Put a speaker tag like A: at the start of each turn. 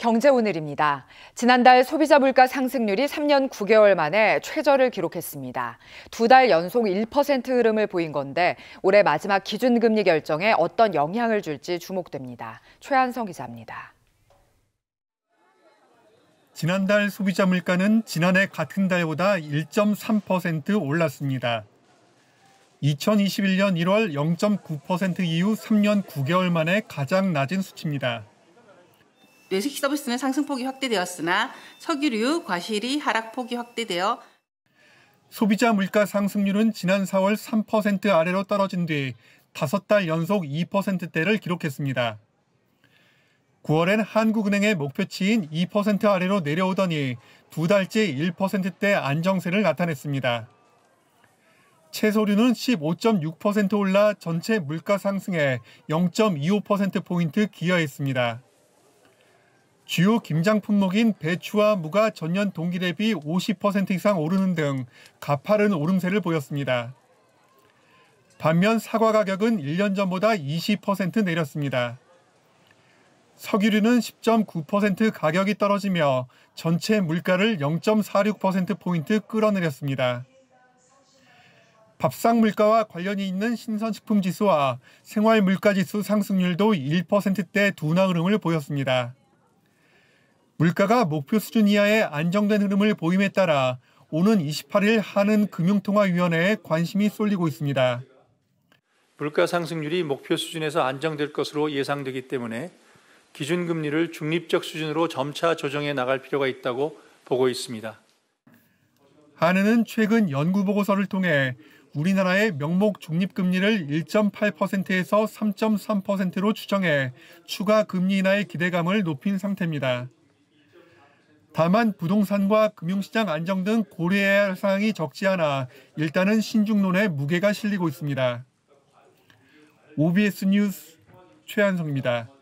A: 경제 오늘입니다. 지난달 소비자 물가 상승률이 3년 9개월 만에 최저를 기록했습니다. 두 달 연속 1% 흐름을 보인 건데 올해 마지막 기준금리 결정에 어떤 영향을 줄지 주목됩니다. 최한성 기자입니다.
B: 지난달 소비자 물가는 지난해 같은 달보다 1.3% 올랐습니다. 2021년 1월 0.9% 이후 3년 9개월 만에 가장 낮은 수치입니다. 외식 서비스는 상승폭이 확대되었으나 석유류, 과실이 하락폭이 확대되어 소비자 물가 상승률은 지난 4월 3% 아래로 떨어진 뒤 5달 연속 2%대를 기록했습니다. 9월엔 한국은행의 목표치인 2% 아래로 내려오더니 두 달째 1%대 안정세를 나타냈습니다. 채소류는 15.6% 올라 전체 물가 상승에 0.25%포인트 기여했습니다. 주요 김장 품목인 배추와 무가 전년 동기 대비 50% 이상 오르는 등 가파른 오름세를 보였습니다. 반면 사과 가격은 1년 전보다 20% 내렸습니다. 석유류는 10.9% 가격이 떨어지며 전체 물가를 0.46%포인트 끌어내렸습니다. 밥상 물가와 관련이 있는 신선식품 지수와 생활 물가 지수 상승률도 1%대 둔화 흐름을 보였습니다. 물가가 목표 수준 이하의 안정된 흐름을 보임에 따라 오는 28일 한은금융통화위원회에 관심이 쏠리고 있습니다.
C: 물가 상승률이 목표 수준에서 안정될 것으로 예상되기 때문에 기준금리를 중립적 수준으로 점차 조정해 나갈 필요가 있다고 보고 있습니다.
B: 한은은 최근 연구 보고서를 통해 우리나라의 명목 중립금리를 1.8%에서 3.3%로 추정해 추가 금리 인하의 기대감을 높인 상태입니다. 다만 부동산과 금융시장 안정 등 고려해야 할 사항이 적지 않아 일단은 신중론에 무게가 실리고 있습니다.
A: OBS 뉴스 최한성입니다.